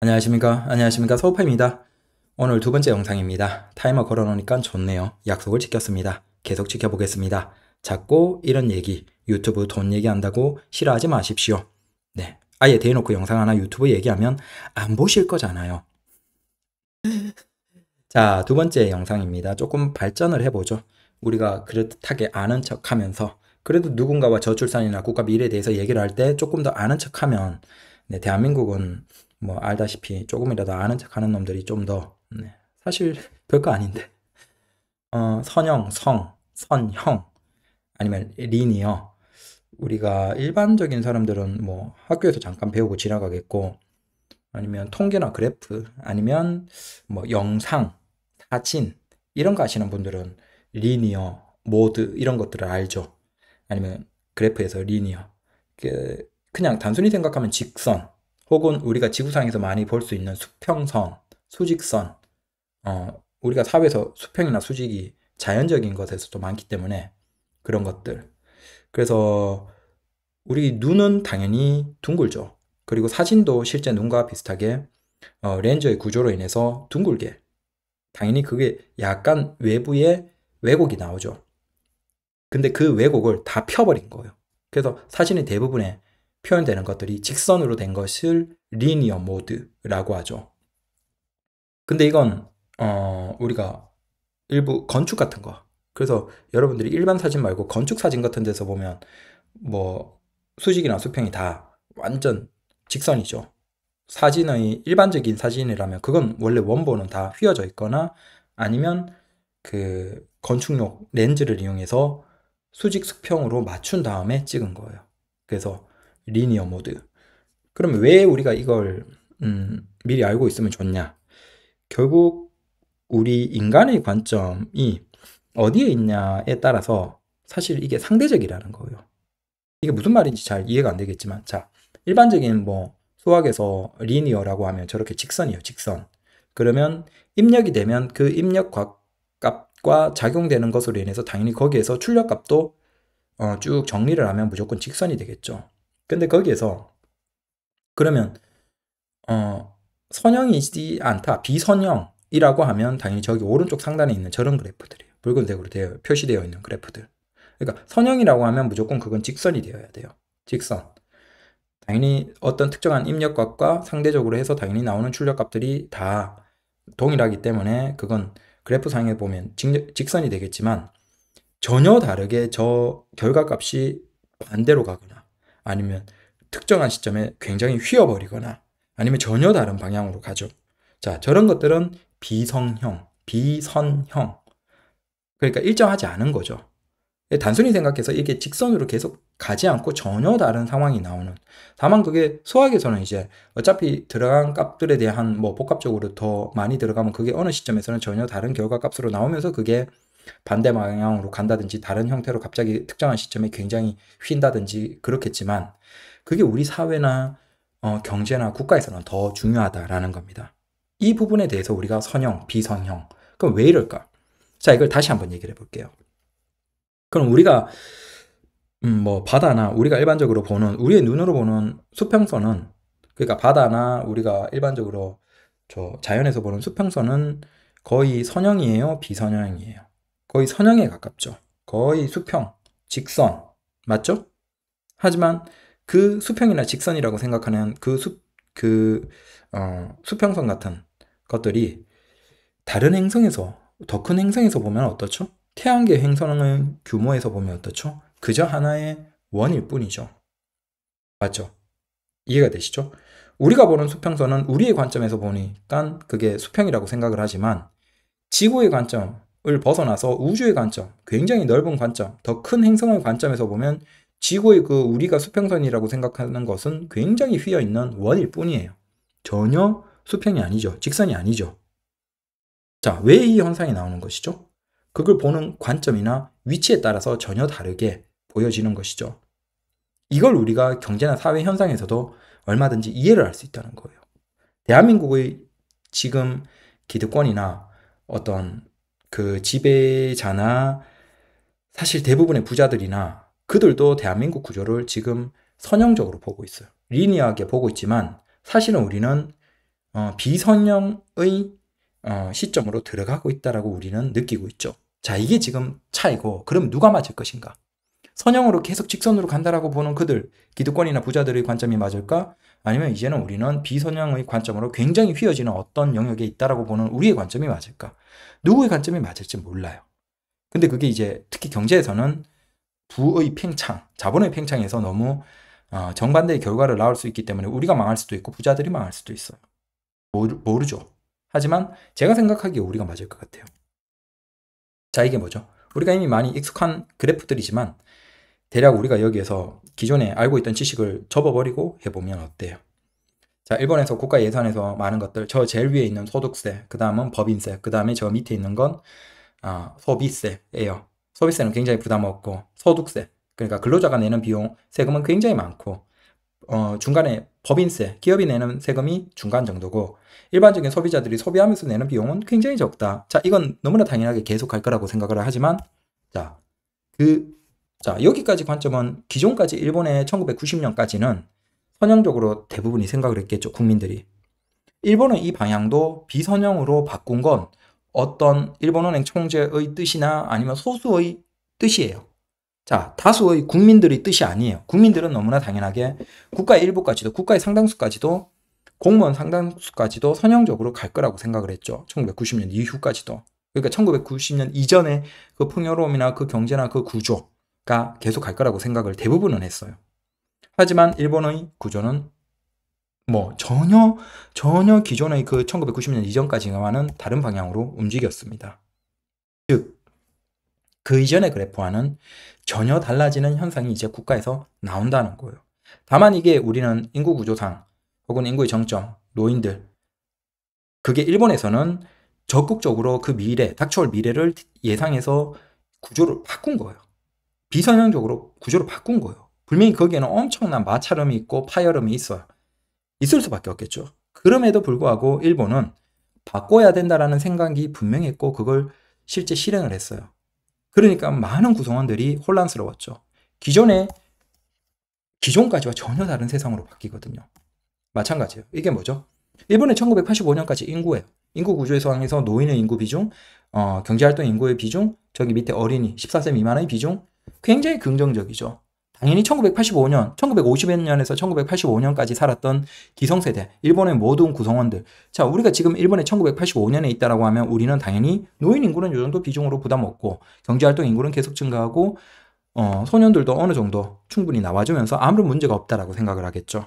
안녕하십니까 안녕하십니까 서우파입니다 오늘 두 번째 영상입니다 타이머 걸어놓으니까 좋네요 약속을 지켰습니다 계속 지켜보겠습니다 자꾸 이런 얘기 유튜브 돈 얘기한다고 싫어하지 마십시오 네 아예 대놓고 영상 하나 유튜브 얘기하면 안 보실 거잖아요 자 두 번째 영상입니다 조금 발전을 해보죠 우리가 그릇하게 아는 척 하면서 그래도 누군가와 저출산이나 국가 미래에 대해서 얘기를 할 때 조금 더 아는 척 하면 네, 대한민국은 뭐 알다시피 조금이라도 아는 척하는 놈들이 좀더 네. 사실 별거 아닌데 어, 선형, 성, 선형 아니면 리니어 우리가 일반적인 사람들은 뭐 학교에서 잠깐 배우고 지나가겠고 아니면 통계나 그래프 아니면 뭐 영상, 사진 이런 거 아시는 분들은 리니어, 모드 이런 것들을 알죠. 아니면 그래프에서 리니어 그 그냥 단순히 생각하면 직선 혹은 우리가 지구상에서 많이 볼 수 있는 수평선, 수직선, 어, 우리가 사회에서 수평이나 수직이 자연적인 것에서 도 많기 때문에 그런 것들. 그래서 우리 눈은 당연히 둥글죠. 그리고 사진도 실제 눈과 비슷하게 어, 렌즈의 구조로 인해서 둥글게. 당연히 그게 약간 외부의 왜곡이 나오죠. 근데 그 왜곡을 다 펴버린 거예요. 그래서 사진의 대부분에 표현되는 것들이 직선으로 된 것을 리니어 모드라고 하죠. 근데 이건 어, 우리가 일부 건축 같은 거 그래서 여러분들이 일반 사진 말고 건축 사진 같은 데서 보면 뭐 수직이나 수평이 다 완전 직선이죠. 사진의 일반적인 사진이라면 그건 원래 원본은 다 휘어져 있거나 아니면 그 건축용 렌즈를 이용해서 수직 수평으로 맞춘 다음에 찍은 거예요. 그래서 리니어 모드. 그럼 왜 우리가 이걸 음, 미리 알고 있으면 좋냐? 결국 우리 인간의 관점이 어디에 있냐에 따라서 사실 이게 상대적이라는 거예요. 이게 무슨 말인지 잘 이해가 안 되겠지만, 자, 일반적인 뭐 수학에서 리니어라고 하면 저렇게 직선이에요, 직선. 그러면 입력이 되면 그 입력 값과 작용되는 것으로 인해서 당연히 거기에서 출력 값도 어, 쭉 정리를 하면 무조건 직선이 되겠죠. 근데 거기에서 그러면 어, 선형이지 않다 비선형이라고 하면 당연히 저기 오른쪽 상단에 있는 저런 그래프들이에요 붉은색으로 되어, 표시되어 있는 그래프들 그러니까 선형이라고 하면 무조건 그건 직선이 되어야 돼요 직선 당연히 어떤 특정한 입력값과 상대적으로 해서 당연히 나오는 출력값들이 다 동일하기 때문에 그건 그래프상에 보면 직선이 되겠지만 전혀 다르게 저 결과값이 반대로 가거나 아니면 특정한 시점에 굉장히 휘어버리거나 아니면 전혀 다른 방향으로 가죠. 자, 저런 것들은 비성형, 비선형. 그러니까 일정하지 않은 거죠. 예, 단순히 생각해서 이게 직선으로 계속 가지 않고 전혀 다른 상황이 나오는. 다만 그게 수학에서는 이제 어차피 들어간 값들에 대한 뭐 복합적으로 더 많이 들어가면 그게 어느 시점에서는 전혀 다른 결과 값으로 나오면서 그게 반대 방향으로 간다든지 다른 형태로 갑자기 특정한 시점에 굉장히 휜다든지 그렇겠지만 그게 우리 사회나 어, 경제나 국가에서는 더 중요하다라는 겁니다. 이 부분에 대해서 우리가 선형, 비선형, 그럼 왜 이럴까? 자, 이걸 다시 한번 얘기를 해볼게요. 그럼 우리가 음, 뭐 바다나 우리가 일반적으로 보는 우리의 눈으로 보는 수평선은 그러니까 바다나 우리가 일반적으로 저 자연에서 보는 수평선은 거의 선형이에요, 비선형이에요. 거의 선형에 가깝죠. 거의 수평, 직선, 맞죠? 하지만 그 수평이나 직선이라고 생각하는 그 수, 그, 어, 수평선 같은 것들이 다른 행성에서, 더 큰 행성에서 보면 어떻죠? 태양계 행성의 규모에서 보면 어떻죠? 그저 하나의 원일 뿐이죠. 맞죠? 이해가 되시죠? 우리가 보는 수평선은 우리의 관점에서 보니까 그게 수평이라고 생각을 하지만 지구의 관점, 을 벗어나서 우주의 관점, 굉장히 넓은 관점, 더 큰 행성의 관점에서 보면 지구의 그 우리가 수평선이라고 생각하는 것은 굉장히 휘어 있는 원일 뿐이에요. 전혀 수평이 아니죠. 직선이 아니죠. 자, 왜 이 현상이 나오는 것이죠? 그걸 보는 관점이나 위치에 따라서 전혀 다르게 보여지는 것이죠. 이걸 우리가 경제나 사회 현상에서도 얼마든지 이해를 할 수 있다는 거예요. 대한민국의 지금 기득권이나 어떤 그 지배자나 사실 대부분의 부자들이나 그들도 대한민국 구조를 지금 선형적으로 보고 있어요. 리니어하게 보고 있지만 사실은 우리는 어, 비선형의 어, 시점으로 들어가고 있다라고 우리는 느끼고 있죠. 자, 이게 지금 차이고 그럼 누가 맞을 것인가? 선형으로 계속 직선으로 간다라고 보는 그들, 기득권이나 부자들의 관점이 맞을까? 아니면 이제는 우리는 비선형의 관점으로 굉장히 휘어지는 어떤 영역에 있다라고 보는 우리의 관점이 맞을까? 누구의 관점이 맞을지 몰라요. 근데 그게 이제 특히 경제에서는 부의 팽창, 자본의 팽창에서 너무 어, 정반대의 결과를 낳을 수 있기 때문에 우리가 망할 수도 있고 부자들이 망할 수도 있어요. 모르, 죠 하지만 제가 생각하기에 우리가 맞을 것 같아요. 자, 이게 뭐죠? 우리가 이미 많이 익숙한 그래프들이지만 대략 우리가 여기에서 기존에 알고 있던 지식을 접어버리고 해보면 어때요? 자, 일본에서 국가 예산에서 많은 것들, 저 제일 위에 있는 소득세, 그 다음은 법인세, 그 다음에 저 밑에 있는 건 아, 소비세예요. 소비세는 굉장히 부담 없고 소득세, 그러니까 근로자가 내는 비용, 세금은 굉장히 많고 어, 중간에 법인세, 기업이 내는 세금이 중간 정도고 일반적인 소비자들이 소비하면서 내는 비용은 굉장히 적다. 자, 이건 너무나 당연하게 계속할 거라고 생각을 하지만 자, 그 자, 여기까지 관점은 기존까지 일본의 1990년까지는 선형적으로 대부분이 생각을 했겠죠, 국민들이. 일본은 이 방향도 비선형으로 바꾼 건 어떤 일본은행 총재의 뜻이나 아니면 소수의 뜻이에요. 자, 다수의 국민들의 뜻이 아니에요. 국민들은 너무나 당연하게 국가 의 일부까지도, 국가의 상당수까지도, 공무원 상당수까지도 선형적으로 갈 거라고 생각을 했죠. 1990년 이후까지도. 그러니까 1990년 이전에그 풍요로움이나 그 경제나 그 구조, 가 계속 갈 거라고 생각을 대부분은 했어요. 하지만 일본의 구조는 뭐 전혀 전혀 기존의 그 1990년 이전까지와는 다른 방향으로 움직였습니다. 즉 그 이전의 그래프와는 전혀 달라지는 현상이 이제 국가에서 나온다는 거예요. 다만 이게 우리는 인구 구조상 혹은 인구의 정점, 노인들 그게 일본에서는 적극적으로 그 미래, 닥쳐올 미래를 예상해서 구조를 바꾼 거예요. 비선형적으로 구조를 바꾼 거예요. 분명히 거기에는 엄청난 마찰음이 있고 파열음이 있어요. 있을 수밖에 없겠죠. 그럼에도 불구하고 일본은 바꿔야 된다라는 생각이 분명했고 그걸 실제 실행을 했어요. 그러니까 많은 구성원들이 혼란스러웠죠. 기존에 기존까지와 전혀 다른 세상으로 바뀌거든요. 마찬가지예요. 이게 뭐죠? 일본의 1985년까지 인구예요. 인구 구조의 상황에서 노인의 인구 비중, 어, 경제활동 인구의 비중, 저기 밑에 어린이 14세 미만의 비중, 굉장히 긍정적이죠. 당연히 1985년, 1950년에서 1985년까지 살았던 기성세대, 일본의 모든 구성원들. 자, 우리가 지금 일본의 1985년에 있다라고 하면 우리는 당연히 노인 인구는 요 정도 비중으로 부담 없고 경제활동 인구는 계속 증가하고 어, 소년들도 어느 정도 충분히 나와주면서 아무런 문제가 없다라고 생각을 하겠죠.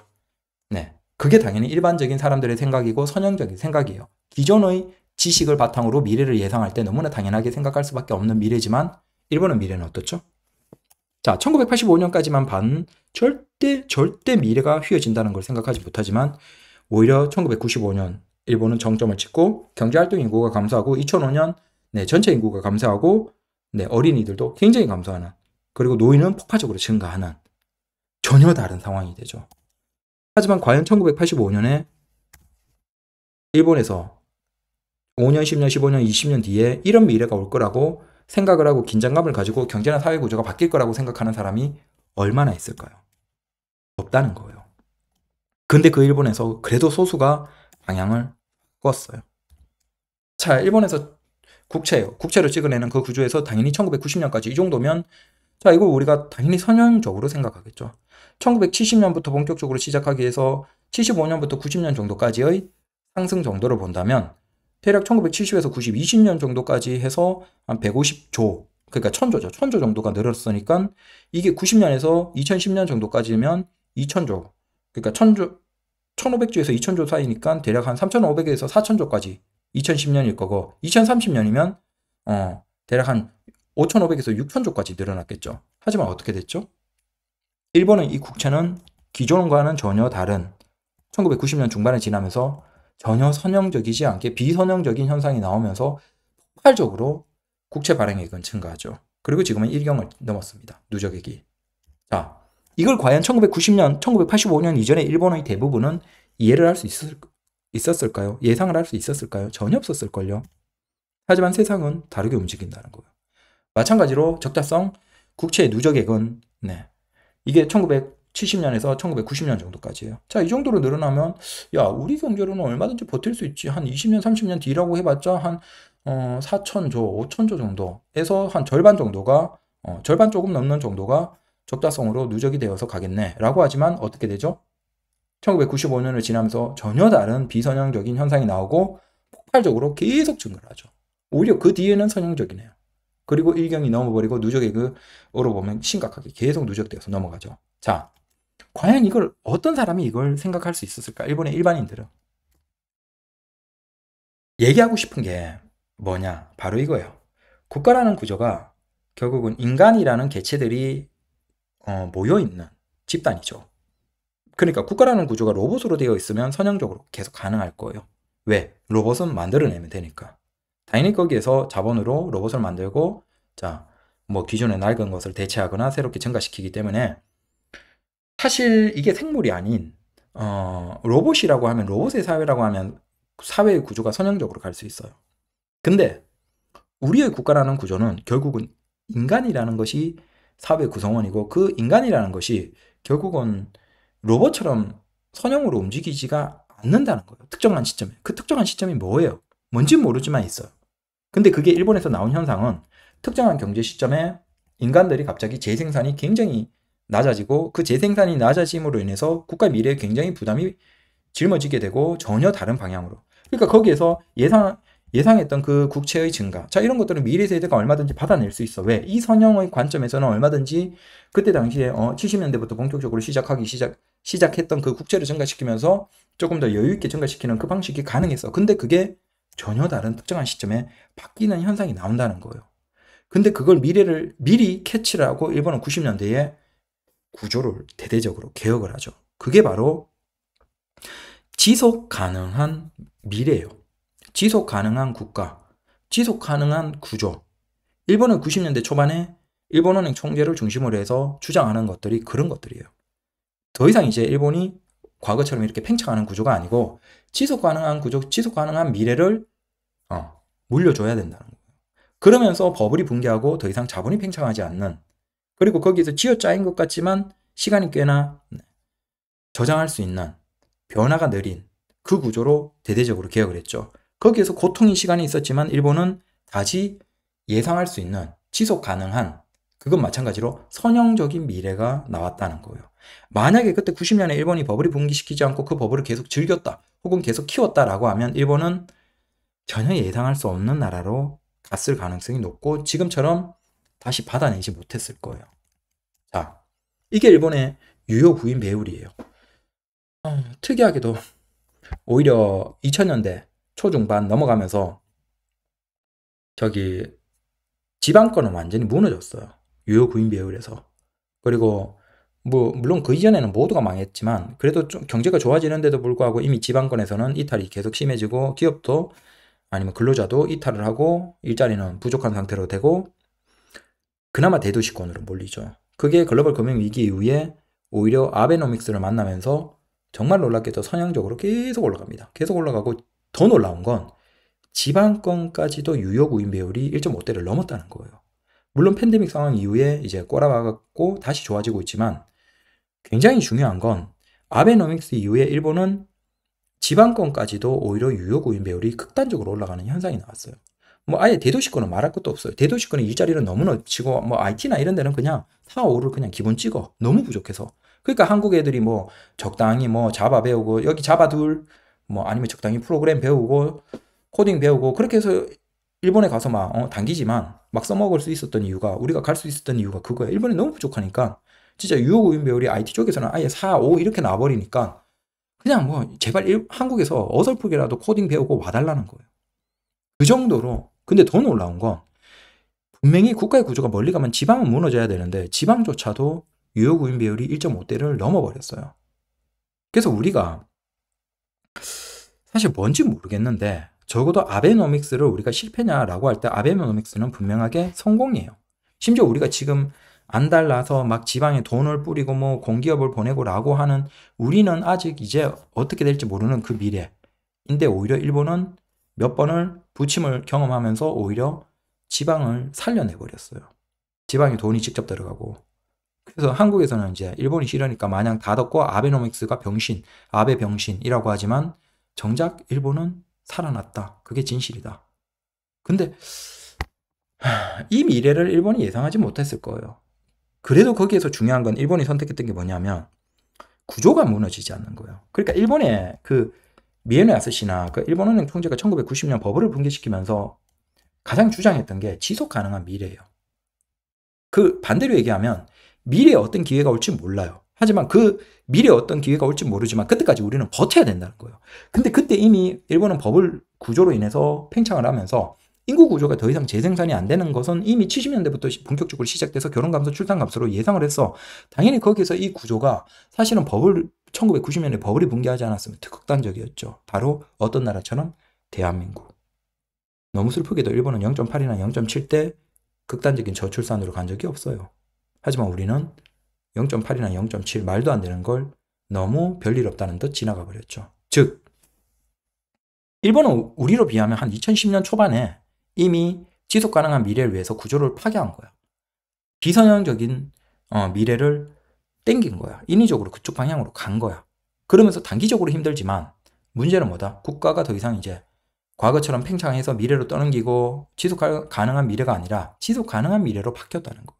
네. 그게 당연히 일반적인 사람들의 생각이고 선형적인 생각이에요. 기존의 지식을 바탕으로 미래를 예상할 때 너무나 당연하게 생각할 수밖에 없는 미래지만 일본은 미래는 어떻죠? 자, 1985년까지만 반 절대 절대 미래가 휘어진다는 걸 생각하지 못하지만 오히려 1995년 일본은 정점을 찍고 경제 활동 인구가 감소하고 2005년 네, 전체 인구가 감소하고 네, 어린이들도 굉장히 감소하는 그리고 노인은 폭발적으로 증가하는 전혀 다른 상황이 되죠. 하지만 과연 1985년에 일본에서 5년, 10년, 15년, 20년 뒤에 이런 미래가 올 거라고 생각을 하고 긴장감을 가지고 경제나 사회 구조가 바뀔 거라고 생각하는 사람이 얼마나 있을까요? 없다는 거예요. 근데 그 일본에서 그래도 소수가 방향을 꿨어요. 자, 일본에서 국채요. 예 국채를 찍어내는 그 구조에서 당연히 1990년까지 이 정도면 자, 이걸 우리가 당연히 선형적으로 생각하겠죠. 1970년부터 본격적으로 시작하기 위해서 75년부터 90년 정도까지의 상승 정도를 본다면 대략 1970에서 90, 20년 정도까지 해서 한 150조, 그러니까 천조죠. 천조 정도가 늘었으니까 이게 90년에서 2010년 정도까지면 2천조, 그러니까 천조, 1500조에서 2000조 사이니까 대략 한 3500에서 4000조까지 2010년일 거고 2030년이면 어, 대략 한 5,500에서 6,000조까지 늘어났겠죠. 하지만 어떻게 됐죠? 일본은 이 국채는 기존과는 전혀 다른 1990년 중반에 지나면서 전혀 선형적이지 않게 비선형적인 현상이 나오면서 폭발적으로 국채 발행액은 증가하죠. 그리고 지금은 1경을 넘었습니다. 누적액이. 자, 이걸 과연 1990년, 1985년 이전에 일본의 대부분은 이해를 할 수 있었을까요? 예상을 할 수 있었을까요? 전혀 없었을걸요. 하지만 세상은 다르게 움직인다는 거예요. 마찬가지로 적자성 국채 의 누적액은 네. 이게 1900 70년에서 1990년 정도까지예요. 자, 이 정도로 늘어나면 야, 우리 경제로는 얼마든지 버틸 수 있지. 한 20년, 30년 뒤라고 해봤자 한 어, 4천조, 5천조 정도에서 한 절반 정도가 어, 절반 조금 넘는 정도가 적다성으로 누적이 되어서 가겠네라고 하지만 어떻게 되죠? 1995년을 지나면서 전혀 다른 비선형적인 현상이 나오고 폭발적으로 계속 증가를 하죠. 오히려 그 뒤에는 선형적이네요. 그리고 일경이 넘어버리고 누적액으로 보면 심각하게 계속 누적되어서 넘어가죠. 자, 과연 이걸 어떤 사람이 이걸 생각할 수 있었을까? 일본의 일반인들은. 얘기하고 싶은 게 뭐냐? 바로 이거예요. 국가라는 구조가 결국은 인간이라는 개체들이 어, 모여 있는 집단이죠. 그러니까 국가라는 구조가 로봇으로 되어 있으면 선형적으로 계속 가능할 거예요. 왜? 로봇은 만들어내면 되니까. 당연히 거기에서 자본으로 로봇을 만들고 자, 뭐 기존의 낡은 것을 대체하거나 새롭게 증가시키기 때문에 사실 이게 생물이 아닌 어, 로봇이라고 하면 로봇의 사회라고 하면 사회의 구조가 선형적으로 갈 수 있어요. 근데 우리의 국가라는 구조는 결국은 인간이라는 것이 사회 구성원이고 그 인간이라는 것이 결국은 로봇처럼 선형으로 움직이지가 않는다는 거예요. 특정한 시점에. 그 특정한 시점이 뭐예요? 뭔지 모르지만 있어요. 근데 그게 일본에서 나온 현상은 특정한 경제 시점에 인간들이 갑자기 재생산이 굉장히 낮아지고 그 재생산이 낮아짐으로 인해서 국가 미래에 굉장히 부담이 짊어지게 되고 전혀 다른 방향으로 그러니까 거기에서 예상 예상했던 그 국채의 증가 자 이런 것들은 미래 세대가 얼마든지 받아낼 수 있어 왜 이 선형의 관점에서는 얼마든지 그때 당시에 어, 70년대부터 본격적으로 시작하기 시작 시작했던 그 국채를 증가시키면서 조금 더 여유 있게 증가시키는 그 방식이 가능했어 근데 그게 전혀 다른 특정한 시점에 바뀌는 현상이 나온다는 거예요 근데 그걸 미래를 미리 캐치를 하고 일본은 90년대에 구조를 대대적으로 개혁을 하죠. 그게 바로 지속 가능한 미래예요. 지속 가능한 국가, 지속 가능한 구조. 일본은 90년대 초반에 일본은행 총재를 중심으로 해서 주장하는 것들이 그런 것들이에요. 더 이상 이제 일본이 과거처럼 이렇게 팽창하는 구조가 아니고 지속 가능한 구조, 지속 가능한 미래를 어, 물려줘야 된다는 거예요. 그러면서 버블이 붕괴하고 더 이상 자본이 팽창하지 않는 그리고 거기에서 지어짜인것 같지만 시간이 꽤나 저장할 수 있는 변화가 느린 그 구조로 대대적으로 개혁을 했죠. 거기에서 고통인 시간이 있었지만 일본은 다시 예상할 수 있는 지속 가능한 그건 마찬가지로 선형적인 미래가 나왔다는 거예요. 만약에 그때 90년에 일본이 버블이 붕괴시키지 않고 그 버블을 계속 즐겼다 혹은 계속 키웠다라고 하면 일본은 전혀 예상할 수 없는 나라로 갔을 가능성이 높고 지금처럼 다시 받아내지 못했을 거예요. 자, 이게 일본의 유효 구인 배율이에요. 어, 특이하게도 오히려 2000년대 초중반 넘어가면서 저기 지방권은 완전히 무너졌어요. 유효 구인 배율에서. 그리고 뭐 물론 그 이전에는 모두가 망했지만 그래도 좀 경제가 좋아지는데도 불구하고 이미 지방권에서는 이탈이 계속 심해지고 기업도 아니면 근로자도 이탈을 하고 일자리는 부족한 상태로 되고 그나마 대도시권으로 몰리죠. 그게 글로벌 금융위기 이후에 오히려 아베노믹스를 만나면서 정말 놀랍게도 선형적으로 계속 올라갑니다. 계속 올라가고 더 놀라운 건 지방권까지도 유효구인 배율이 1.5대를 넘었다는 거예요. 물론 팬데믹 상황 이후에 이제 꼬라박았고 다시 좋아지고 있지만 굉장히 중요한 건 아베노믹스 이후에 일본은 지방권까지도 오히려 유효 구인 배율이 극단적으로 올라가는 현상이 나왔어요. 뭐 아예 대도시권은 말할 것도 없어요. 대도시권은 일자리를 너무 넣치고 뭐 IT나 이런 데는 그냥 4, 5를 그냥 기본 찍어. 너무 부족해서. 그러니까 한국 애들이 뭐 적당히 뭐 자바 배우고 여기 자바 둘뭐 아니면 적당히 프로그램 배우고 코딩 배우고 그렇게 해서 일본에 가서 막 어, 당기지만 막 써먹을 수 있었던 이유가 우리가 갈 수 있었던 이유가 그거야. 일본이 너무 부족하니까 진짜 유효 의인 배우리 IT 쪽에서는 아예 4, 5 이렇게 나와버리니까 그냥 뭐 제발 일, 한국에서 어설프게라도 코딩 배우고 와달라는 거예요. 그 정도로 근데 더 놀라운 건 분명히 국가의 구조가 멀리 가면 지방은 무너져야 되는데 지방조차도 유효구인 비율이 1.5대를 넘어버렸어요. 그래서 우리가 사실 뭔지 모르겠는데 적어도 아베노믹스를 우리가 실패냐라고 할 때 아베노믹스는 분명하게 성공이에요. 심지어 우리가 지금 안 달라서 막 지방에 돈을 뿌리고 뭐 공기업을 보내고라고 하는 우리는 아직 이제 어떻게 될지 모르는 그 미래인데 오히려 일본은 몇 번을 부침을 경험하면서 오히려 지방을 살려내 버렸어요. 지방에 돈이 직접 들어가고 그래서 한국에서는 이제 일본이 싫으니까 마냥 다덕과 아베노믹스가 병신, 아베 병신이라고 하지만 정작 일본은 살아났다. 그게 진실이다. 근데 이 미래를 일본이 예상하지 못했을 거예요. 그래도 거기에서 중요한 건 일본이 선택했던 게 뭐냐면 구조가 무너지지 않는 거예요. 그러니까 일본의 그 미에노 야스시나 그 일본은행 총재가 1990년 버블을 붕괴시키면서 가장 주장했던 게 지속 가능한 미래예요. 그 반대로 얘기하면 미래에 어떤 기회가 올지 몰라요. 하지만 그 미래에 어떤 기회가 올지 모르지만 그때까지 우리는 버텨야 된다는 거예요. 근데 그때 이미 일본은 버블 구조로 인해서 팽창을 하면서 인구 구조가 더 이상 재생산이 안 되는 것은 이미 70년대부터 본격적으로 시작돼서 결혼 감소, 출산 감소로 예상을 했어. 당연히 거기서 이 구조가 사실은 버블 1990년에 버블이 붕괴하지 않았으면 특극단적이었죠. 바로 어떤 나라처럼 대한민국. 너무 슬프게도 일본은 0.8이나 0.7대 극단적인 저출산으로 간 적이 없어요. 하지만 우리는 0.8이나 0.7 말도 안 되는 걸 너무 별일 없다는 듯 지나가 버렸죠. 즉, 일본은 우리로 비하면 한 2010년 초반에 이미 지속 가능한 미래를 위해서 구조를 파괴한 거야. 비선형적인 어, 미래를 땡긴 거야. 인위적으로 그쪽 방향으로 간 거야. 그러면서 단기적으로 힘들지만 문제는 뭐다? 국가가 더 이상 이제 과거처럼 팽창해서 미래로 떠넘기고 지속 가능한 미래가 아니라 지속 가능한 미래로 바뀌었다는 거.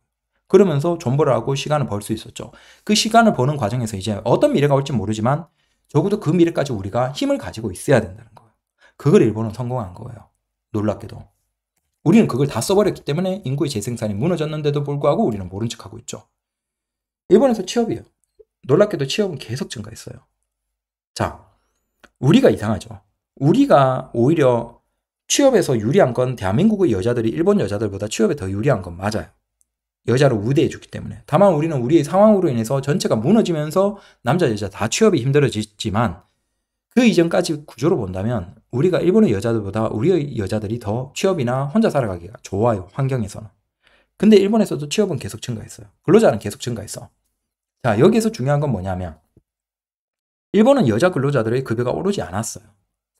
그러면서 존버를 하고 시간을 벌 수 있었죠. 그 시간을 버는 과정에서 이제 어떤 미래가 올지 모르지만 적어도 그 미래까지 우리가 힘을 가지고 있어야 된다는 거예요. 그걸 일본은 성공한 거예요. 놀랍게도. 우리는 그걸 다 써버렸기 때문에 인구의 재생산이 무너졌는데도 불구하고 우리는 모른 척하고 있죠. 일본에서 취업이에요. 놀랍게도 취업은 계속 증가했어요. 자, 우리가 이상하죠. 우리가 오히려 취업에서 유리한 건 대한민국의 여자들이 일본 여자들보다 취업에 더 유리한 건 맞아요. 여자로 우대해 주기 때문에. 다만 우리는 우리의 상황으로 인해서 전체가 무너지면서 남자, 여자 다 취업이 힘들어지지만 그 이전까지 구조로 본다면 우리가 일본의 여자들보다 우리의 여자들이 더 취업이나 혼자 살아가기가 좋아요. 환경에서는. 근데 일본에서도 취업은 계속 증가했어요. 근로자는 계속 증가했어. 자, 여기에서 중요한 건 뭐냐면 일본은 여자 근로자들의 급여가 오르지 않았어요.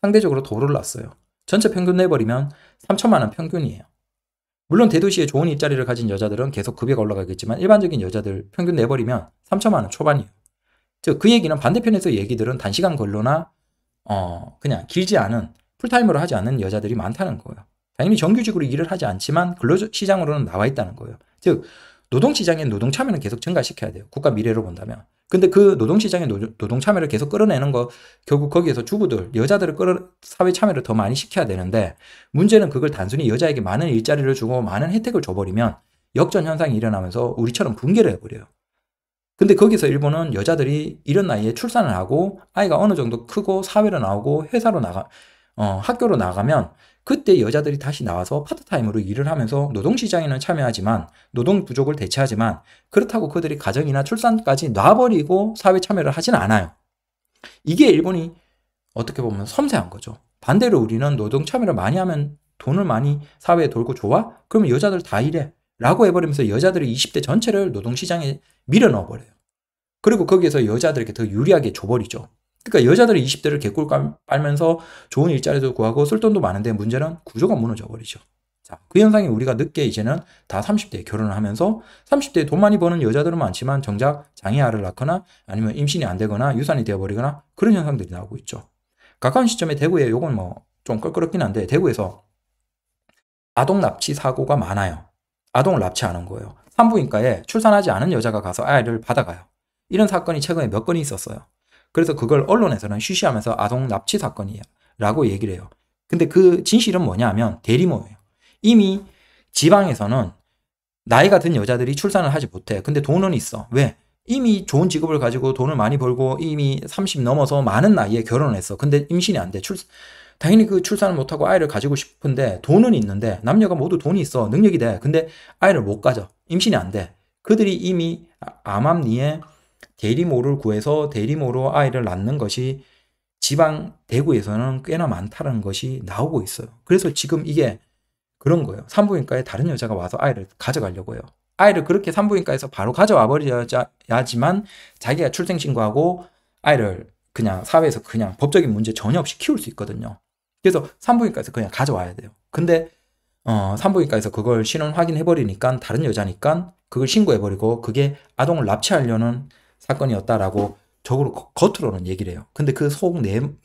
상대적으로 더 오르렀어요. 전체 평균 내버리면 3천만 원 평균이에요. 물론 대도시에 좋은 일자리를 가진 여자들은 계속 급여가 올라가겠지만 일반적인 여자들 평균 내버리면 3천만 원 초반이에요. 즉 그 얘기는 반대편에서 얘기들은 단시간 근로나 어 그냥 길지 않은 풀타임으로 하지 않는 여자들이 많다는 거예요. 당연히 정규직으로 일을 하지 않지만 근로시장으로는 나와 있다는 거예요. 즉 노동시장의 노동 참여는 계속 증가시켜야 돼요. 국가 미래로 본다면. 근데 그 노동시장의 노동 참여를 계속 끌어내는 거 결국 거기에서 주부들, 여자들을 끌어 사회 참여를 더 많이 시켜야 되는데 문제는 그걸 단순히 여자에게 많은 일자리를 주고 많은 혜택을 줘버리면 역전 현상이 일어나면서 우리처럼 붕괴를 해버려요. 근데 거기서 일본은 여자들이 이런 나이에 출산을 하고 아이가 어느 정도 크고 사회로 나오고 회사로 나가 어, 학교로 나가면 그때 여자들이 다시 나와서 파트타임으로 일을 하면서 노동시장에는 참여하지만 노동 부족을 대체하지만 그렇다고 그들이 가정이나 출산까지 놔버리고 사회 참여를 하진 않아요. 이게 일본이 어떻게 보면 섬세한 거죠. 반대로 우리는 노동 참여를 많이 하면 돈을 많이 사회에 돌고 좋아? 그러면 여자들 다 일해. 라고 해버리면서 여자들이 20대 전체를 노동시장에 밀어넣어버려요. 그리고 거기에서 여자들에게 더 유리하게 줘버리죠. 그러니까 여자들이 20대를 개꿀 빨면서 좋은 일자리도 구하고 쓸 돈도 많은데 문제는 구조가 무너져 버리죠. 자, 그 현상이 우리가 늦게 이제는 다 30대에 결혼을 하면서 30대에 돈 많이 버는 여자들은 많지만 정작 장애아를 낳거나 아니면 임신이 안 되거나 유산이 되어버리거나 그런 현상들이 나오고 있죠. 가까운 시점에 대구에 요건 뭐 좀 껄끄럽긴 한데 대구에서 아동 납치 사고가 많아요. 아동을 납치하는 거예요. 산부인과에 출산하지 않은 여자가 가서 아이를 받아가요. 이런 사건이 최근에 몇 건이 있었어요. 그래서 그걸 언론에서는 쉬쉬하면서 아동 납치 사건이야 라고 얘기를 해요. 근데 그 진실은 뭐냐면 대리모예요. 이미 지방에서는 나이가 든 여자들이 출산을 하지 못해. 근데 돈은 있어. 왜? 이미 좋은 직업을 가지고 돈을 많이 벌고 이미 30 넘어서 많은 나이에 결혼을 했어. 근데 임신이 안 돼. 출 당연히 그 출산을 못하고 아이를 가지고 싶은데 돈은 있는데 남녀가 모두 돈이 있어. 능력이 돼. 근데 아이를 못 가져. 임신이 안 돼. 그들이 이미 암암리에 대리모를 구해서 대리모로 아이를 낳는 것이 지방 대구에서는 꽤나 많다는 것이 나오고 있어요. 그래서 지금 이게 그런 거예요. 산부인과에 다른 여자가 와서 아이를 가져가려고 해요. 아이를 그렇게 산부인과에서 바로 가져와 버려야지만 자기가 출생신고하고 아이를 그냥 사회에서 그냥 법적인 문제 전혀 없이 키울 수 있거든요. 그래서 산부인과에서 그냥 가져와야 돼요. 근데 어, 산부인과에서 그걸 신원 확인해버리니까 다른 여자니까 그걸 신고해버리고 그게 아동을 납치하려는 사건이었다라고 적으로 겉으로는 얘기를 해요. 근데 그 속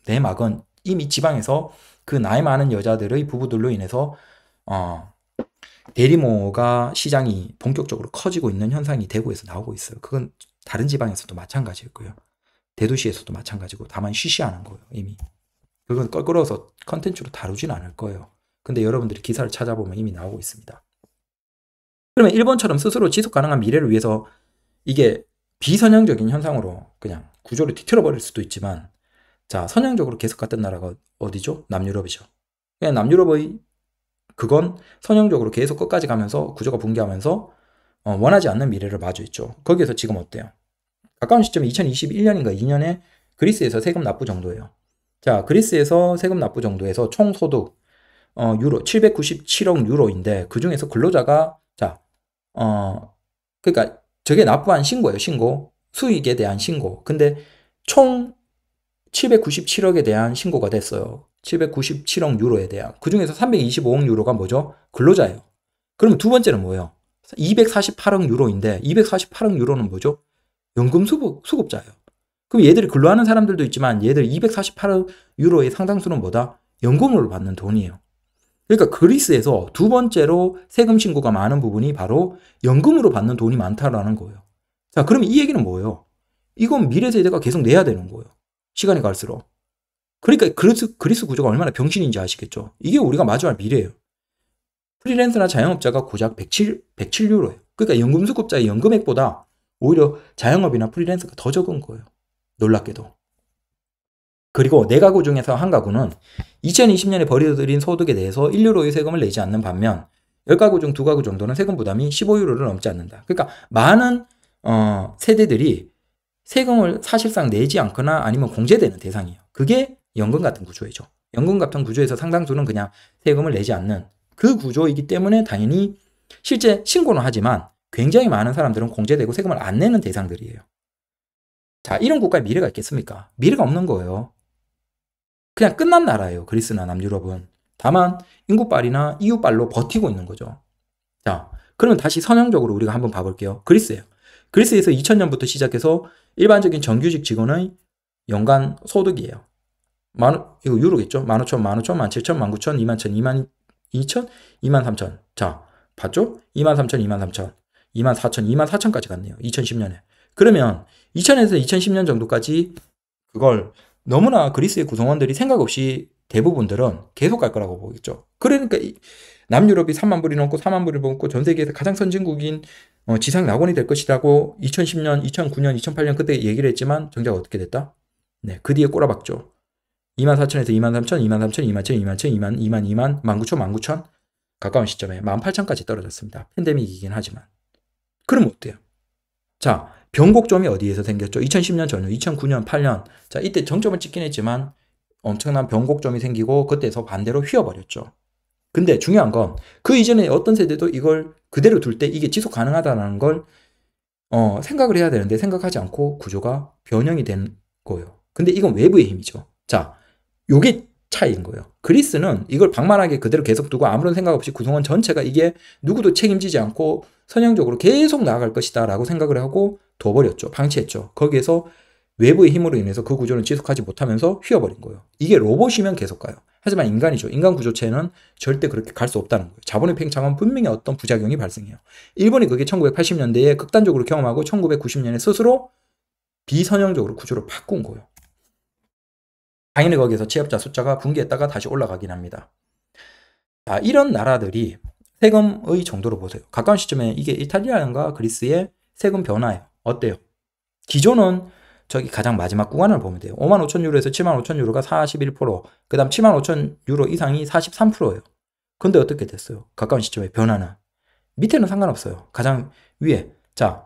내막은 이미 지방에서 그 나이 많은 여자들의 부부들로 인해서 어, 대리모가 시장이 본격적으로 커지고 있는 현상이 대구에서 나오고 있어요. 그건 다른 지방에서도 마찬가지였고요. 대도시에서도 마찬가지고 다만 쉬쉬하는 거예요. 이미 그건 껄끄러워서 컨텐츠로 다루진 않을 거예요. 근데 여러분들이 기사를 찾아보면 이미 나오고 있습니다. 그러면 일본처럼 스스로 지속 가능한 미래를 위해서 이게 비선형적인 현상으로 그냥 구조를 뒤틀어 버릴 수도 있지만 자 선형적으로 계속 갔던 나라가 어디죠? 남유럽이죠. 그냥 남유럽의 그건 선형적으로 계속 끝까지 가면서 구조가 붕괴하면서 어, 원하지 않는 미래를 마주했죠. 거기에서 지금 어때요? 가까운 시점이 2021년인가 2년에 그리스에서 세금 납부 정도예요. 자, 그리스에서 세금 납부 정도에서 총 소득 어, 유로 797억 유로인데 그 중에서 근로자가 자, 어, 그러니까 저게 납부한 신고예요, 신고. 수익에 대한 신고. 근데 총 797억에 대한 신고가 됐어요. 797억 유로에 대한. 그 중에서 325억 유로가 뭐죠? 근로자예요. 그러면 두 번째는 뭐예요? 248억 유로인데 248억 유로는 뭐죠? 연금 수급, 수급자예요. 그럼 얘들이 근로하는 사람들도 있지만 얘들 248억 유로의 상당수는 뭐다? 연금으로 받는 돈이에요. 그러니까 그리스에서 두 번째로 세금 신고가 많은 부분이 바로 연금으로 받는 돈이 많다라는 거예요. 자, 그러면 이 얘기는 뭐예요? 이건 미래 세대가 계속 내야 되는 거예요. 시간이 갈수록. 그러니까 그리스, 그리스 구조가 얼마나 병신인지 아시겠죠? 이게 우리가 마주할 미래예요. 프리랜서나 자영업자가 고작 107, 107유로예요. 그러니까 연금수급자의 연금액보다 오히려 자영업이나 프리랜서가 더 적은 거예요. 놀랍게도. 그리고 네 가구 중에서 한 가구는 2020년에 벌여들인 소득에 대해서 1유로의 세금을 내지 않는 반면 10가구 중 2가구 정도는 세금 부담이 15유로를 넘지 않는다. 그러니까 많은 어, 세대들이 세금을 사실상 내지 않거나 아니면 공제되는 대상이에요. 그게 연금 같은 구조이죠. 연금 같은 구조에서 상당수는 그냥 세금을 내지 않는 그 구조이기 때문에 당연히 실제 신고는 하지만 굉장히 많은 사람들은 공제되고 세금을 안 내는 대상들이에요. 자, 이런 국가의 미래가 있겠습니까? 미래가 없는 거예요. 그냥 끝난 나라예요. 그리스나 남유럽은. 다만 인구빨이나 이웃빨로 버티고 있는 거죠. 자, 그러면 다시 선형적으로 우리가 한번 봐볼게요. 그리스예요. 그리스에서 2000년부터 시작해서 일반적인 정규직 직원의 연간 소득이에요. 만, 이거 유로겠죠? 15,000, 15,000, 17,000, 19,000, 21,000, 22,000, 23,000. 자, 봤죠? 23,000, 23,000, 24,000, 24,000까지 갔네요. 2010년에. 그러면 2000에서 2010년 정도까지 그걸 너무나 그리스의 구성원들이 생각 없이 대부분들은 계속 갈 거라고 보겠죠. 그러니까 남유럽이 3만 불이 넘고 4만 불이 넘고 전 세계에서 가장 선진국인 어, 지상 낙원이 될 것이라고 2010년, 2009년, 2008년 그때 얘기를 했지만 정작 어떻게 됐다? 네, 그 뒤에 꼬라박죠. 24,000에서 23,000, 23,000, 21,000, 21,000, 2만, 2만, 2만, 19,000, 19,000 가까운 시점에 18,000까지 떨어졌습니다. 팬데믹이긴 하지만. 그럼 어때요? 자, 변곡점이 어디에서 생겼죠? 2010년 전후, 2009년, 8년. 자, 이때 정점을 찍긴 했지만 엄청난 변곡점이 생기고 그때서 반대로 휘어버렸죠. 근데 중요한 건 그 이전에 어떤 세대도 이걸 그대로 둘 때 이게 지속 가능하다는 걸 어, 생각을 해야 되는데 생각하지 않고 구조가 변형이 된 거예요. 근데 이건 외부의 힘이죠. 자, 요게 차이인 거예요. 그리스는 이걸 방만하게 그대로 계속 두고 아무런 생각 없이 구성원 전체가 이게 누구도 책임지지 않고 선형적으로 계속 나아갈 것이다 라고 생각을 하고 둬버렸죠. 방치했죠. 거기에서 외부의 힘으로 인해서 그 구조는 지속하지 못하면서 휘어버린 거예요. 이게 로봇이면 계속 가요. 하지만 인간이죠. 인간 구조체는 절대 그렇게 갈 수 없다는 거예요. 자본의 팽창은 분명히 어떤 부작용이 발생해요. 일본이 그게 1980년대에 극단적으로 경험하고 1990년에 스스로 비선형적으로 구조를 바꾼 거예요. 당연히 거기에서 취업자 숫자가 붕괴했다가 다시 올라가긴 합니다. 자, 아, 이런 나라들이 세금의 정도로 보세요. 가까운 시점에 이게 이탈리아인가 그리스의 세금 변화예요. 어때요? 기존은 저기 가장 마지막 구간을 보면 돼요. 5만 5천 유로에서 7만 5천 유로가 41%, 그 다음 7만 5천 유로 이상이 43%예요. 근데 어떻게 됐어요? 가까운 시점에 변화는. 밑에는 상관없어요. 가장 위에. 자,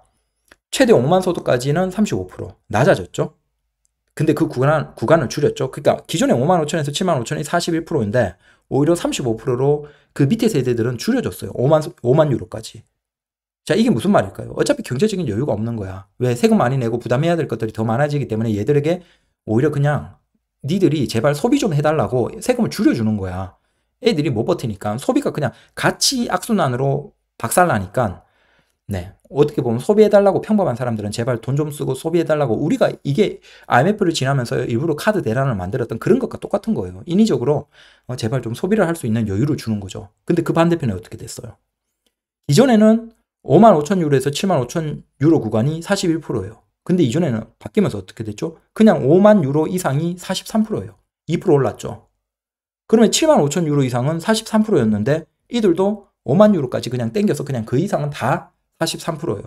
최대 5만 소득까지는 35%. 낮아졌죠? 근데 그 구간, 구간을 줄였죠? 그러니까 기존에 5만 5천에서 7만 5천이 41%인데 오히려 35%로 그 밑에 세대들은 줄여줬어요. 5만, 5만 유로까지. 자, 이게 무슨 말일까요? 어차피 경제적인 여유가 없는 거야. 왜 세금 많이 내고 부담해야 될 것들이 더 많아지기 때문에 얘들에게 오히려 그냥 니들이 제발 소비 좀 해달라고 세금을 줄여주는 거야. 애들이 못 버티니까 소비가 그냥 같이 악순환으로 박살나니까 네. 어떻게 보면 소비해달라고 평범한 사람들은 제발 돈 좀 쓰고 소비해달라고 우리가 이게 IMF를 지나면서 일부러 카드 대란을 만들었던 그런 것과 똑같은 거예요. 인위적으로 어, 제발 좀 소비를 할 수 있는 여유를 주는 거죠. 근데 그 반대편에 어떻게 됐어요? 이전에는 5만 5천 유로에서 7만 5천 유로 구간이 41%예요. 근데 이전에는 바뀌면서 어떻게 됐죠? 그냥 5만 유로 이상이 43%예요. 2% 올랐죠. 그러면 7만 5천 유로 이상은 43%였는데 이들도 5만 유로까지 그냥 땡겨서 그냥 그 이상은 다 43%예요.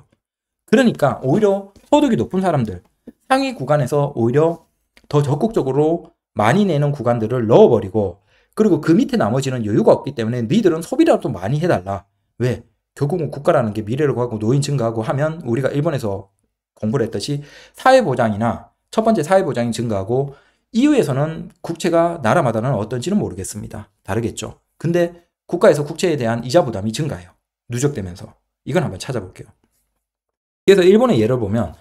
그러니까 오히려 소득이 높은 사람들 상위 구간에서 오히려 더 적극적으로 많이 내는 구간들을 넣어버리고 그리고 그 밑에 나머지는 여유가 없기 때문에 너희들은 소비라도 많이 해달라. 왜? 결국은 국가라는 게 미래를 구하고 노인 증가하고 하면 우리가 일본에서 공부를 했듯이 사회보장이나 첫 번째 사회보장이 증가하고 이후에서는 국채가 나라마다는 어떤지는 모르겠습니다. 다르겠죠. 근데 국가에서 국채에 대한 이자 부담이 증가해요. 누적되면서. 이건 한번 찾아볼게요. 그래서 일본의 예를 보면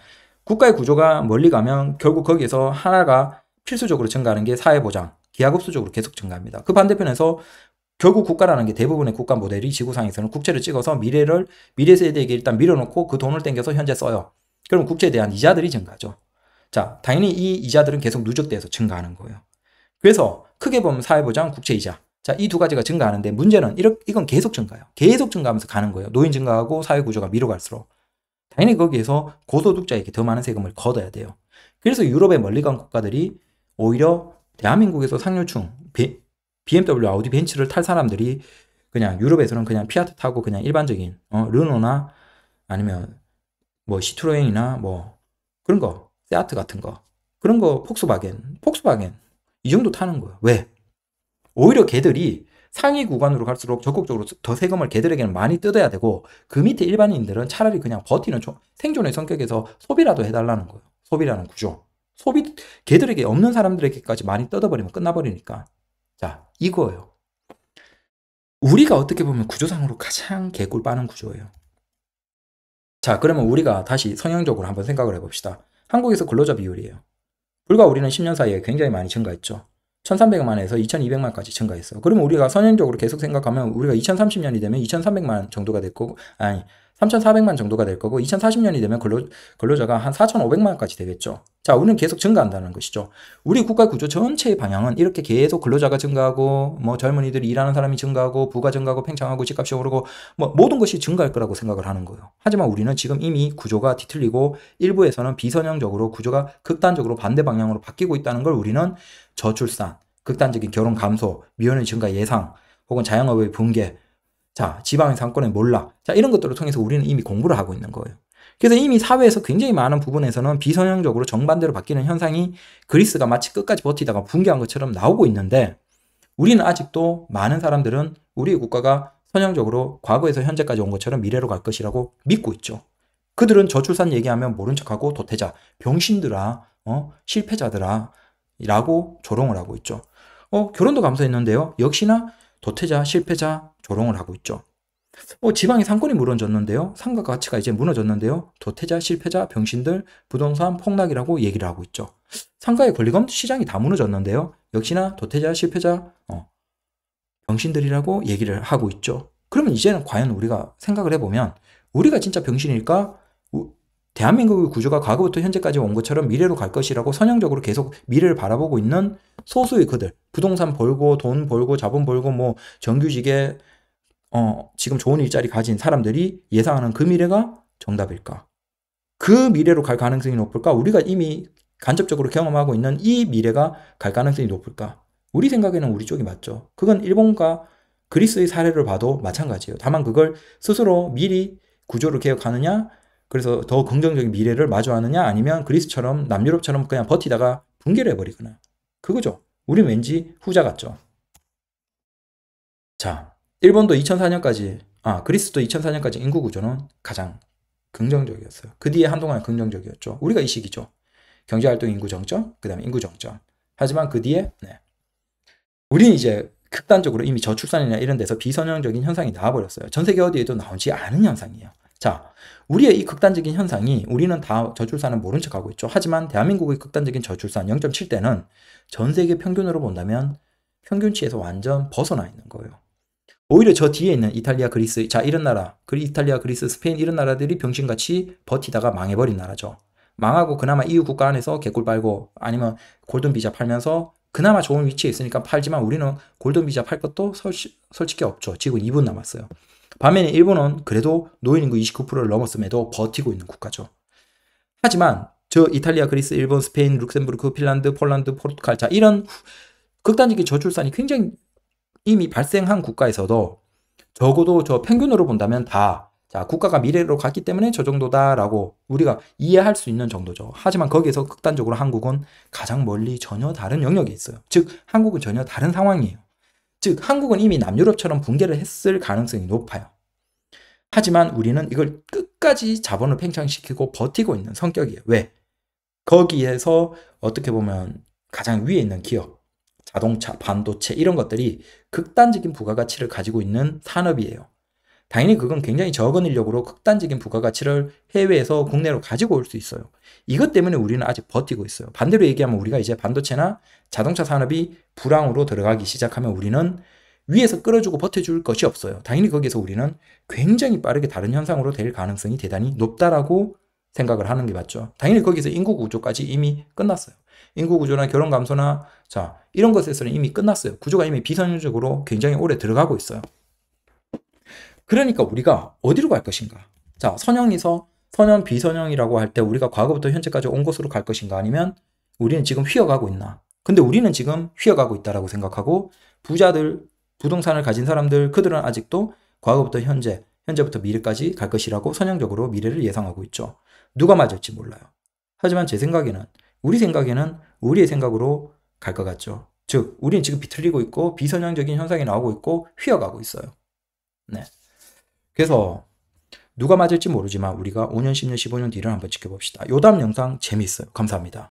국가의 구조가 멀리 가면 결국 거기에서 하나가 필수적으로 증가하는 게 사회보장, 기하급수적으로 계속 증가합니다. 그 반대편에서 결국 국가라는 게 대부분의 국가 모델이 지구상에서는 국채를 찍어서 미래를 미래 세대에게 일단 밀어놓고 그 돈을 땡겨서 현재 써요. 그럼 국채에 대한 이자들이 증가하죠. 자, 당연히 이 이자들은 계속 누적돼서 증가하는 거예요. 그래서 크게 보면 사회보장, 국채이자 자, 이 두 가지가 증가하는데 문제는 이렇게, 이건 계속 증가해요. 계속 증가하면서 가는 거예요. 노인 증가하고 사회 구조가 미로 갈수록. 당연히 거기에서 고소득자에게 더 많은 세금을 걷어야 돼요. 그래서 유럽의 멀리 간 국가들이 오히려 대한민국에서 상류층, BMW, 아우디, 벤츠를 탈 사람들이 그냥 유럽에서는 그냥 피아트 타고 그냥 일반적인 어, 르노나 아니면 뭐 시트로엔이나 뭐 그런 거, 세아트 같은 거 그런 거 폭스바겐, 폭스바겐 이 정도 타는 거예요. 왜? 오히려 개들이 상위 구간으로 갈수록 적극적으로 더 세금을 개들에게는 많이 뜯어야 되고 그 밑에 일반인들은 차라리 그냥 버티는 생존의 성격에서 소비라도 해달라는 거예요. 소비라는 구조. 소비 개들에게 없는 사람들에게까지 많이 뜯어버리면 끝나버리니까 자 이거예요. 우리가 어떻게 보면 구조상으로 가장 개꿀 빠는 구조예요. 자 그러면 우리가 다시 성형적으로 한번 생각을 해봅시다. 한국에서 근로자 비율이에요. 불과 우리는 10년 사이에 굉장히 많이 증가했죠. 1300만에서 2200만까지 증가했어. 그러면 우리가 선행적으로 계속 생각하면 우리가 2030년이 되면 2300만 정도가 됐고 아니 3,400만 정도가 될 거고 2040년이 되면 근로, 근로자가 한 4,500만까지 되겠죠. 자, 우리는 계속 증가한다는 것이죠. 우리 국가 구조 전체의 방향은 이렇게 계속 근로자가 증가하고 뭐 젊은이들이 일하는 사람이 증가하고 부가 증가하고 팽창하고 집값이 오르고 뭐 모든 것이 증가할 거라고 생각을 하는 거예요. 하지만 우리는 지금 이미 구조가 뒤틀리고 일부에서는 비선형적으로 구조가 극단적으로 반대 방향으로 바뀌고 있다는 걸 우리는 저출산, 극단적인 결혼 감소, 미혼의 증가 예상, 혹은 자영업의 붕괴, 자, 지방의 상권에 몰라. 자, 이런 것들을 통해서 우리는 이미 공부를 하고 있는 거예요. 그래서 이미 사회에서 굉장히 많은 부분에서는 비선형적으로 정반대로 바뀌는 현상이 그리스가 마치 끝까지 버티다가 붕괴한 것처럼 나오고 있는데 우리는 아직도 많은 사람들은 우리의 국가가 선형적으로 과거에서 현재까지 온 것처럼 미래로 갈 것이라고 믿고 있죠. 그들은 저출산 얘기하면 모른 척하고 도태자, 병신들아, 어, 실패자들아, 라고 조롱을 하고 있죠. 어, 결혼도 감소했는데요 역시나 도태자, 실패자, 조롱을 하고 있죠. 어, 지방의 상권이 무너졌는데요. 상가 가치가 이제 무너졌는데요. 도태자, 실패자, 병신들, 부동산 폭락이라고 얘기를 하고 있죠. 상가의 권리금 시장이 다 무너졌는데요. 역시나 도태자, 실패자, 어, 병신들이라고 얘기를 하고 있죠. 그러면 이제는 과연 우리가 생각을 해보면 우리가 진짜 병신일까? 대한민국의 구조가 과거부터 현재까지 온 것처럼 미래로 갈 것이라고 선형적으로 계속 미래를 바라보고 있는 소수의 그들 부동산 벌고 돈 벌고 자본 벌고 뭐 정규직에 어, 지금 좋은 일자리 가진 사람들이 예상하는 그 미래가 정답일까? 그 미래로 갈 가능성이 높을까? 우리가 이미 간접적으로 경험하고 있는 이 미래가 갈 가능성이 높을까? 우리 생각에는 우리 쪽이 맞죠. 그건 일본과 그리스의 사례를 봐도 마찬가지예요. 다만 그걸 스스로 미리 구조를 개혁하느냐, 그래서 더 긍정적인 미래를 마주하느냐, 아니면 그리스처럼 남유럽처럼 그냥 버티다가 붕괴를 해버리거나. 그거죠. 우리 왠지 후자 같죠. 자, 일본도 2004년까지 아 그리스도 2004년까지 인구 구조는 가장 긍정적이었어요. 그 뒤에 한동안 긍정적이었죠. 우리가 이 시기죠. 경제활동 인구 정점, 그 다음에 인구 정점. 하지만 그 뒤에 네. 우리는 이제 극단적으로 이미 저출산이나 이런 데서 비선형적인 현상이 나와버렸어요. 전 세계 어디에도 나오지 않은 현상이에요. 자, 우리의 이 극단적인 현상이 우리는 다 저출산은 모른 척하고 있죠. 하지만 대한민국의 극단적인 저출산 0.7대는 전 세계 평균으로 본다면 평균치에서 완전 벗어나 있는 거예요. 오히려 저 뒤에 있는 이탈리아, 그리스, 자, 이런 나라, 그리 이탈리아, 그리스, 스페인 이런 나라들이 병신같이 버티다가 망해버린 나라죠. 망하고 그나마 EU 국가 안에서 개꿀 빨고 아니면 골든 비자 팔면서 그나마 좋은 위치에 있으니까 팔지만 우리는 골든 비자 팔 것도 설시, 솔직히 없죠. 지금 2분 남았어요. 반면에 일본은 그래도 노인 인구 29%를 넘었음에도 버티고 있는 국가죠. 하지만 저 이탈리아, 그리스, 일본, 스페인, 룩셈부르크, 핀란드, 폴란드, 포르투갈 자 이런 극단적인 저출산이 굉장히 이미 발생한 국가에서도 적어도 저 평균으로 본다면 다 자, 국가가 미래로 갔기 때문에 저 정도다라고 우리가 이해할 수 있는 정도죠. 하지만 거기에서 극단적으로 한국은 가장 멀리 전혀 다른 영역에 있어요. 즉, 한국은 전혀 다른 상황이에요. 즉, 한국은 이미 남유럽처럼 붕괴를 했을 가능성이 높아요. 하지만 우리는 이걸 끝까지 자본을 팽창시키고 버티고 있는 성격이에요. 왜? 거기에서 어떻게 보면 가장 위에 있는 기업, 자동차, 반도체 이런 것들이 극단적인 부가가치를 가지고 있는 산업이에요. 당연히 그건 굉장히 적은 인력으로 극단적인 부가가치를 해외에서 국내로 가지고 올 수 있어요. 이것 때문에 우리는 아직 버티고 있어요. 반대로 얘기하면 우리가 이제 반도체나 자동차 산업이 불황으로 들어가기 시작하면 우리는 위에서 끌어주고 버텨줄 것이 없어요. 당연히 거기에서 우리는 굉장히 빠르게 다른 현상으로 될 가능성이 대단히 높다라고 생각을 하는 게 맞죠. 당연히 거기서 인구 구조까지 이미 끝났어요. 인구 구조나 결혼 감소나 자 이런 것에서는 이미 끝났어요. 구조가 이미 비선율적으로 굉장히 오래 들어가고 있어요. 그러니까 우리가 어디로 갈 것인가? 자 선형에서 선형 비선형이라고 할 때 우리가 과거부터 현재까지 온 것으로 갈 것인가 아니면 우리는 지금 휘어가고 있나? 근데 우리는 지금 휘어가고 있다라고 생각하고 부자들 부동산을 가진 사람들 그들은 아직도 과거부터 현재 현재부터 미래까지 갈 것이라고 선형적으로 미래를 예상하고 있죠. 누가 맞을지 몰라요. 하지만 제 생각에는 우리 생각에는 우리의 생각으로 갈 것 같죠. 즉, 우리는 지금 비틀리고 있고 비선형적인 현상이 나오고 있고 휘어가고 있어요. 네. 그래서 누가 맞을지 모르지만 우리가 5년, 10년, 15년 뒤를 한번 지켜봅시다. 요 다음 영상 재미있어요. 감사합니다.